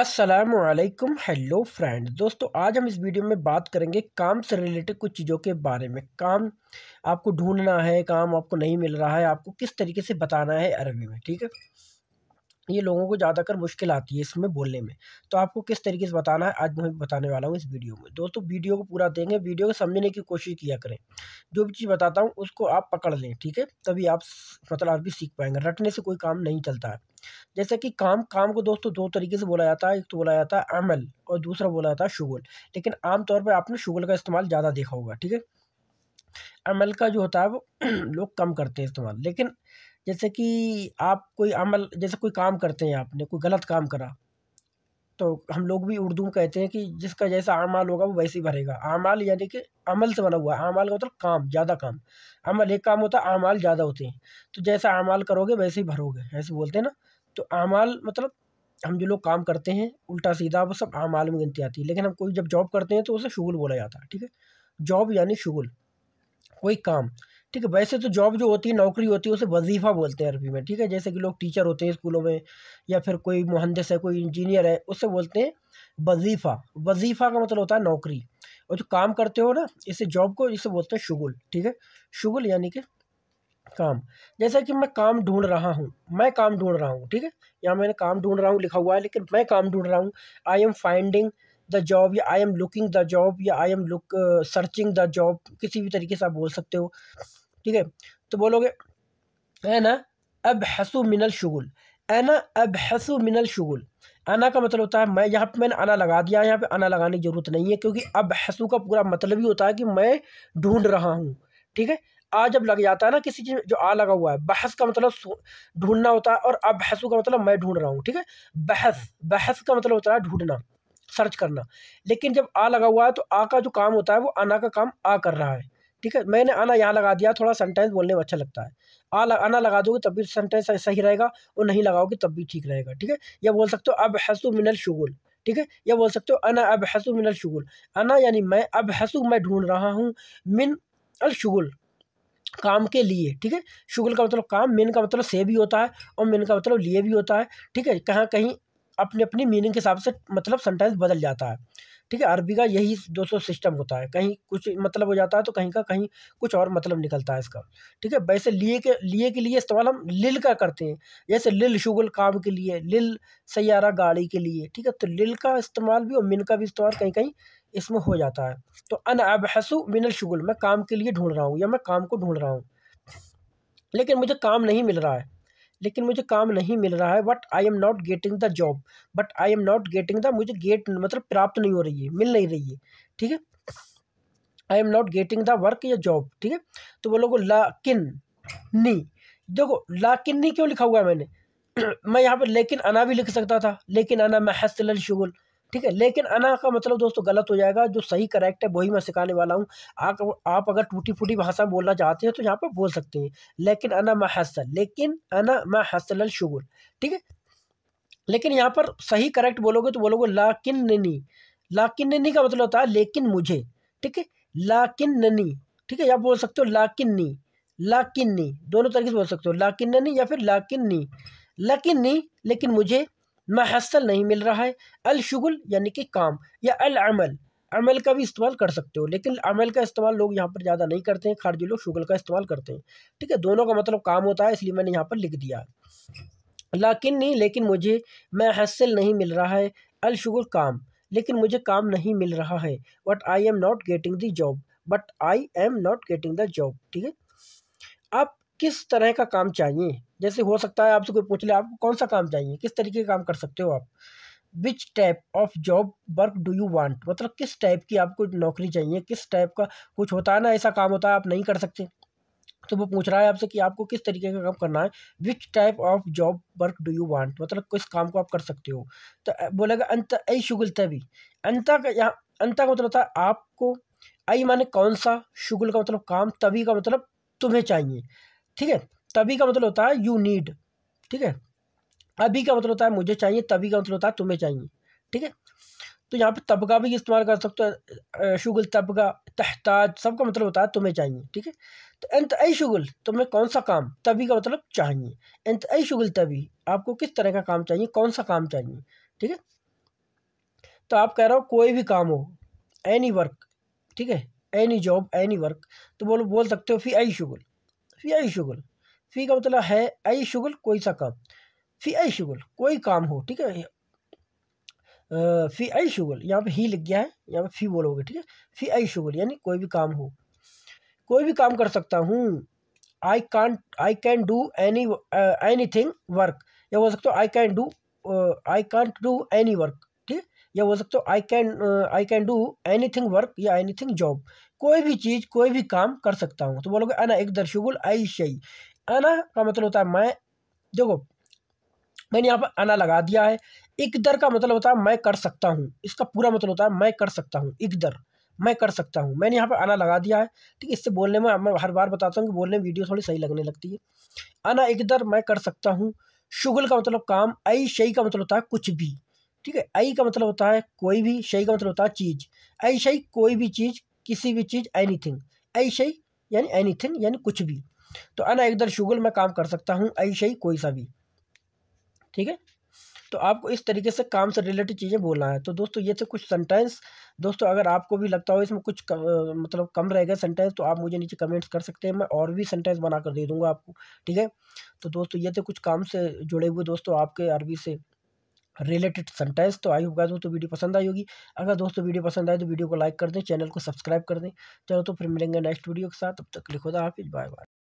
असलकुम hello friend दोस्तों आज हम इस वीडियो में बात करेंगे काम से रिलेटेड कुछ चीज़ों के बारे में काम आपको ढूंढना है काम आपको नहीं मिल रहा है आपको किस तरीके से बताना है अरबी में ठीक है ये लोगों को ज़्यादातर मुश्किल आती है इसमें बोलने में तो आपको किस तरीके से बताना है आज मैं बताने वाला हूँ इस वीडियो में दोस्तों वीडियो को पूरा देंगे वीडियो को समझने की कोशिश किया करें जो भी चीज़ बताता हूँ उसको आप पकड़ लें ठीक है तभी आप मतलब आप भी सीख पाएंगे रटने से कोई काम नहीं चलता है जैसे कि काम काम को दोस्तों दो तरीके से बोला जाता है एक तो बोला जाता है अमल और दूसरा बोला जाता है शुगल लेकिन आमतौर पर आपने शुगल का इस्तेमाल ज़्यादा देखा होगा ठीक है अमल का जो होता है वो लोग कम करते हैं इस्तेमाल लेकिन जैसे कि आप कोई अमल जैसे कोई काम करते हैं आपने कोई गलत काम करा तो हम लोग भी उर्दू में कहते हैं कि जिसका जैसा अमाल होगा वो वैसे ही भरेगा अमाल यानी कि अमल से बना हुआ है अमाल का मतलब काम ज़्यादा काम अमल एक काम होता है अमाल ज़्यादा होते हैं तो जैसा अमाल करोगे वैसे ही भरोगे ऐसे बोलते हैं ना तो अमाल मतलब हम जो लोग काम करते हैं उल्टा सीधा वो सब अमाल में गिनती आती है लेकिन हम कोई जब जॉब करते हैं तो उसे शुगल बोला जाता है ठीक है जॉब यानी शुगल कोई काम ठीक है वैसे तो जॉब जो होती है नौकरी होती है उसे वजीफ़ा बोलते हैं अरबी में ठीक है जैसे कि लोग टीचर होते हैं स्कूलों में या फिर कोई मुहंदिस है कोई इंजीनियर है उससे बोलते हैं वजीफ़ा वजीफ़ा का मतलब होता है नौकरी और जो काम करते हो ना इसे जॉब को इसे बोलते हैं शुगुल ठीक है शुगुल यानी कि काम जैसा कि मैं काम ढूंढ रहा हूँ मैं काम ढूंढ रहा हूँ ठीक है यहाँ मैंने काम ढूंढ रहा हूँ लिखा हुआ है लेकिन मैं काम ढूंढ रहा हूँ I am finding the job या I am looking the job या I am look searching the job किसी भी तरीके से आप बोल सकते हो ठीक है तो बोलोगे ऐना अब हसु मिनल शुगुल ऐना अब हसु मिनल शुगुल आना का मतलब होता है मैं यहाँ पे मैंने आना लगा दिया यहाँ पे आना लगाने की ज़रूरत नहीं है क्योंकि अब हसू का पूरा मतलब ही होता है कि मैं ढूंढ रहा हूँ ठीक है आ जब लग जाता है ना किसी चीज़ में जो आ लगा हुआ है बहस का मतलब ढूंढना होता है और अब हसू का मतलब मैं ढूंढ रहा हूँ ठीक है बहस बहस का मतलब होता है ढूंढना सर्च करना लेकिन जब आ लगा हुआ है तो आ का जो काम होता है वो आना का काम आ कर रहा है ठीक है मैंने आना यहाँ लगा दिया थोड़ा सेंटेंस बोलने में अच्छा लगता है आ लग, आना लगा दोगे तब भी सेंटेंस सही रहेगा और नहीं लगाओगे तब भी ठीक रहेगा ठीक है या बोल सकते हो अब हंसु मिनल शुगुल ठीक है या बोल सकते हो अना अब हंसु मिनल शुगुल अना यानी मैं अब हंसु मैं ढूंढ रहा हूँ मिन अल शुगुल काम के लिए ठीक है शुगल का मतलब काम मिन का मतलब से भी होता है और मिन का मतलब लिए भी होता है ठीक है कहाँ कहीं अपने अपनी मीनिंग के हिसाब से मतलब सेंटेंस बदल जाता है ठीक है अरबी का यही दोस्तों सिस्टम होता है कहीं कुछ मतलब हो जाता है तो कहीं का कहीं कुछ और मतलब निकलता है इसका ठीक है वैसे लिए के लिए के लिए इस्तेमाल हम लिल का करते हैं जैसे लिल शुगल काम के लिए लिल सयारा गाड़ी के लिए ठीक है तो लिल का इस्तेमाल भी और मिन का भी इस्तेमाल कहीं कहीं इसमें हो जाता है तो अन अबहसु मिनल शुगल मैं काम के लिए ढूंढ रहा हूँ या मैं काम को ढूंढ रहा हूँ लेकिन मुझे काम नहीं मिल रहा है लेकिन मुझे काम नहीं मिल रहा है but I am not getting the job but I am not getting the मुझे गेट मतलब प्राप्त नहीं हो रही है मिल नहीं रही है ठीक है I am not getting the work या जॉब ठीक है तो वो लोग लाकिन नी देखो लाकिन नी क्यों लिखा हुआ है मैंने मैं यहाँ पर लेकिन आना भी लिख सकता था लेकिन आना मैं हसल शुगुल ठीक है लेकिन अना का मतलब दोस्तों गलत हो जाएगा जो सही करेक्ट है वही मैं सिखाने वाला हूँ आप अगर टूटी फूटी भाषा बोलना चाहते हैं तो यहाँ पर बोल सकते हैं लेकिन अना हसल लेकिन अना महसल शुगुल ठीक है लेकिन यहाँ पर सही करेक्ट बोलोगे तो बोलोगे लाकिन ननी लाकिन ननी का मतलब होता है लेकिन मुझे ठीक है लाकिन ननी ठीक है आप बोल सकते हो लाकिन नी लाकिन नी दोनों तरीके से बोल सकते हो लाकिन ननी या फिर लाकिन नी लकिन नी लेकिन मुझे महसल नहीं मिल रहा है अलशुगल यानी कि काम या अलमल अमल का भी इस्तेमाल कर सकते हो लेकिन अमल का इस्तेमाल लोग यहाँ पर ज़्यादा नहीं करते हैं खारजी लोग शुगल का इस्तेमाल करते हैं ठीक है दोनों का मतलब काम होता है इसलिए मैंने यहाँ पर लिख दिया लाकिन नहीं लेकिन मुझे मैं हसल नहीं मिल रहा है अलशुगल काम लेकिन मुझे काम नहीं मिल रहा है but I am not getting the job but I am not getting the job ठीक है आप किस तरह का काम चाहिए जैसे हो सकता है आपसे कोई पूछ ले आपको कौन सा काम चाहिए किस तरीके का काम कर सकते हो आप which type of job work do you want मतलब किस टाइप की आपको नौकरी चाहिए किस टाइप का कुछ होता है ना ऐसा काम होता है आप नहीं कर सकते तो वो पूछ रहा है आपसे कि आपको किस तरीके का काम करना है which type of job work do you want मतलब किस काम को आप कर सकते हो तो बोलेगा अंत ऐ शुगल तभी अंता का यहाँ अंता का मतलब था आपको ऐ माने कौन सा शुगल का मतलब काम तभी का मतलब तुम्हें चाहिए ठीक है तभी का मतलब होता है यू नीड ठीक है अभी का मतलब होता है मुझे चाहिए तभी का मतलब होता है तुम्हें चाहिए ठीक है तो यहाँ पे तबका भी इस्तेमाल कर सकते हो शुगल तबका तहताज सब का मतलब होता है तुम्हें चाहिए ठीक है तो एंत आई शुगल तुम्हें कौन सा काम तभी का मतलब चाहिए एंत आई शुगल तभी आपको किस तरह का काम चाहिए कौन सा काम चाहिए ठीक है तो आप कह रहे हो कोई भी काम हो एनी वर्क ठीक है एनी जॉब एनी वर्क तो बोलो बोल सकते हो फी आई शुगल फी आई शुगल फ़ी का मतलब है आई शुगल कोई सा काम फ़ी आई शुगल कोई काम हो ठीक है फ़ी आई शुगल यहाँ पे ही लिख गया है यहाँ पे फ़ी बोलोगे ठीक है फ़ी आई शुगल यानी कोई भी काम हो कोई भी काम कर सकता हूँ I can I can do any anything work या बोल सकते हो I can do I can't do any work ठीक है या बोल सकते हो I can I can do anything work या एनी थिंग जॉब कोई भी चीज़ कोई भी काम कर सकता हूँ तो बोलोगे अना एक दर शुगुल आई शई अना का मतलब होता है मैं देखो मैंने यहाँ पर अना लगा दिया है इकदर का मतलब होता है मैं कर सकता हूँ इसका पूरा मतलब होता है मैं कर सकता हूँ इकदर मैं कर सकता हूँ मैंने यहाँ पर आना लगा दिया है ठीक है इससे बोलने में मैं हर बार बताता हूँ कि बोलने में वीडियो थोड़ी सही लगने लगती है आना इकदर मैं कर सकता हूँ शुगल का मतलब काम आई शई का मतलब होता है कुछ भी ठीक है आई का मतलब होता है कोई भी शई का मतलब होता है चीज़ आई शई कोई भी चीज़ किसी भी चीज़ एनी थिंग आई शई यानी एनी थिंग यानी कुछ भी तो अना इधर शुगल में काम कर सकता हूँ आई ही कोई सा भी ठीक है तो आपको इस तरीके से काम से रिलेटेड चीज़ें बोलना है तो दोस्तों ये थे कुछ सेंटेंस दोस्तों अगर आपको भी लगता हो इसमें कुछ कम, मतलब कम रहेगा सेंटेंस तो आप मुझे नीचे कमेंट्स कर सकते हैं मैं और भी सेंटेंस बना कर दे दूँगा आपको ठीक है तो दोस्तों ये थे कुछ काम से जुड़े हुए दोस्तों आपके अरबी से रिलेटेड सेंटेंस तो आई होगा दोस्तों वीडियो पसंद आई होगी अगर दोस्तों वीडियो पसंद आए तो वीडियो को लाइक कर दें चैनल को सब्सक्राइब कर दें चलो तो फिर मिलेंगे नेक्स्ट वीडियो के साथ तब तक लिखो खुदा हाफिज़ बाय बाय